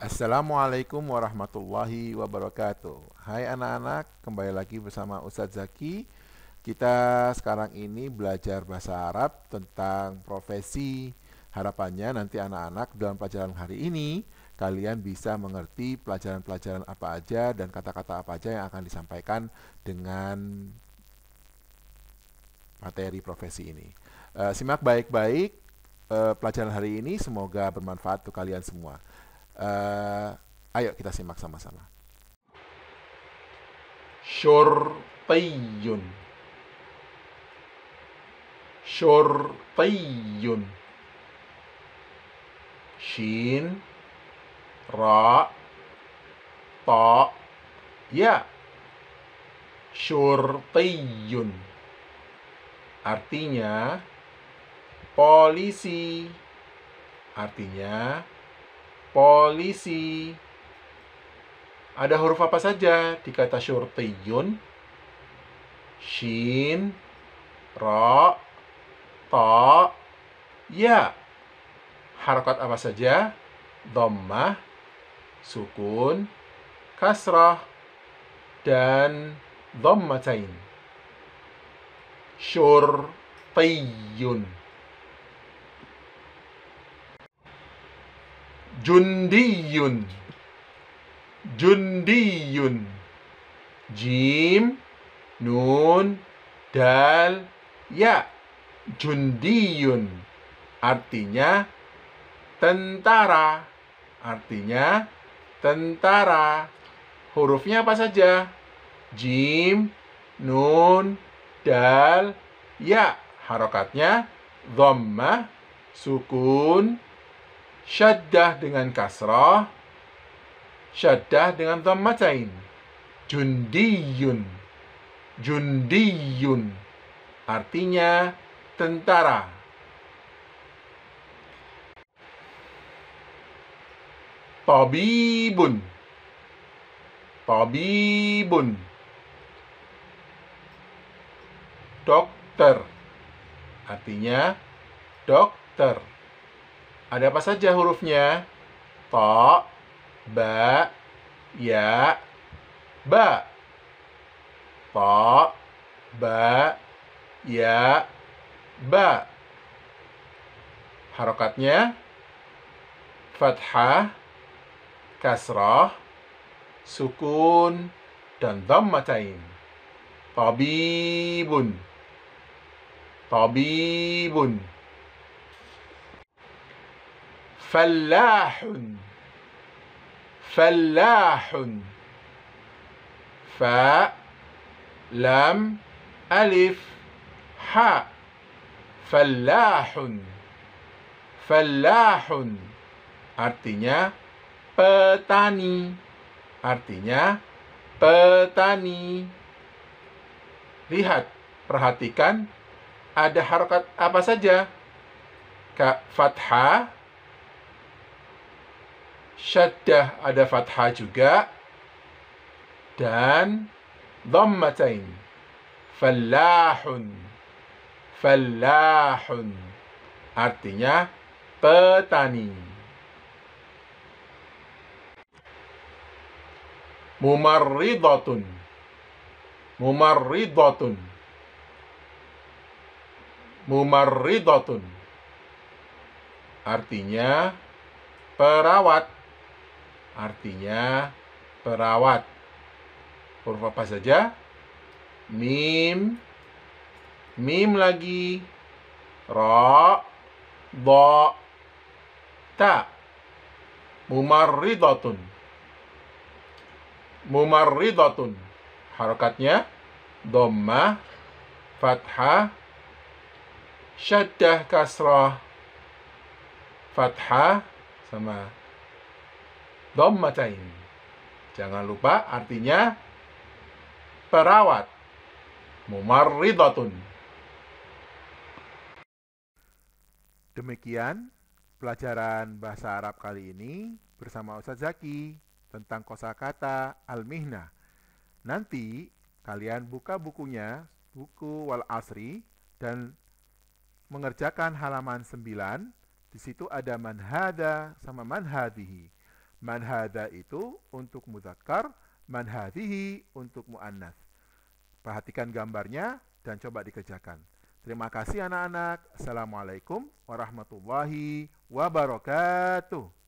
Assalamualaikum warahmatullahi wabarakatuh. Hai anak-anak, kembali lagi bersama Ustadz Zaki. Kita sekarang ini belajar bahasa Arab tentang profesi. Harapannya nanti anak-anak dalam pelajaran hari ini kalian bisa mengerti pelajaran-pelajaran apa aja dan kata-kata apa aja yang akan disampaikan dengan materi profesi ini. Eh, simak baik-baik eh, pelajaran hari ini, semoga bermanfaat untuk kalian semua. Uh, ayo kita simak sama-sama. Syurtiyun. Syurtiyun. Shin. Ra. Ta. Ya. Syurtiyun. Artinya polisi. Artinya polisi. Ada huruf apa saja di kata syurtiyun? Shin, ro, to, ya. Harokat apa saja? dommah sukun, kasrah, dan dhammatain. Syurtiyun. Jundiyun. Jundiyun. Jim, nun, dal, ya. Jundiyun. Artinya tentara. Artinya tentara. Hurufnya apa saja? Jim, nun, dal, ya. Harokatnya dhammah, sukun, syaddah dengan kasrah, syaddah dengan dhammatain. Jundiyun. Jundiyun. Artinya tentara. Tabibun. Tabibun. Dokter. Artinya dokter. Ada apa saja hurufnya? To, ba, ya, ba. To, ba, ya, ba. Harokatnya fathah, kasrah, sukun, dan dhammatain. Tabibun. Tabibun fallahun fallahun fa lam alif ha fallahun fallahun artinya petani artinya petani lihat perhatikan ada harokat apa saja kak fathah syaddah ada fathah juga dan dhammatain fallahun fallahun artinya petani mumarridatun mumarridatun mumarridatun artinya perawat artinya perawat. Huruf apa saja? Mim, mim lagi, ro, do, ta, mumarridatun. Mumarridatun. Harokatnya domah, fathah, syaddah kasrah, fathah, sama dommatain. Jangan lupa artinya perawat. Mumarridatun. Demikian pelajaran bahasa Arab kali ini bersama Ustaz Zaki tentang kosakata al-mihna. Nanti kalian buka bukunya, buku Wal Asri dan mengerjakan halaman 9. Di situ ada manhada sama manhadihi. Man hada itu untuk muzakkar, man hadihi untuk muannas. Perhatikan gambarnya dan coba dikerjakan. Terima kasih anak-anak. Assalamualaikum warahmatullahi wabarakatuh.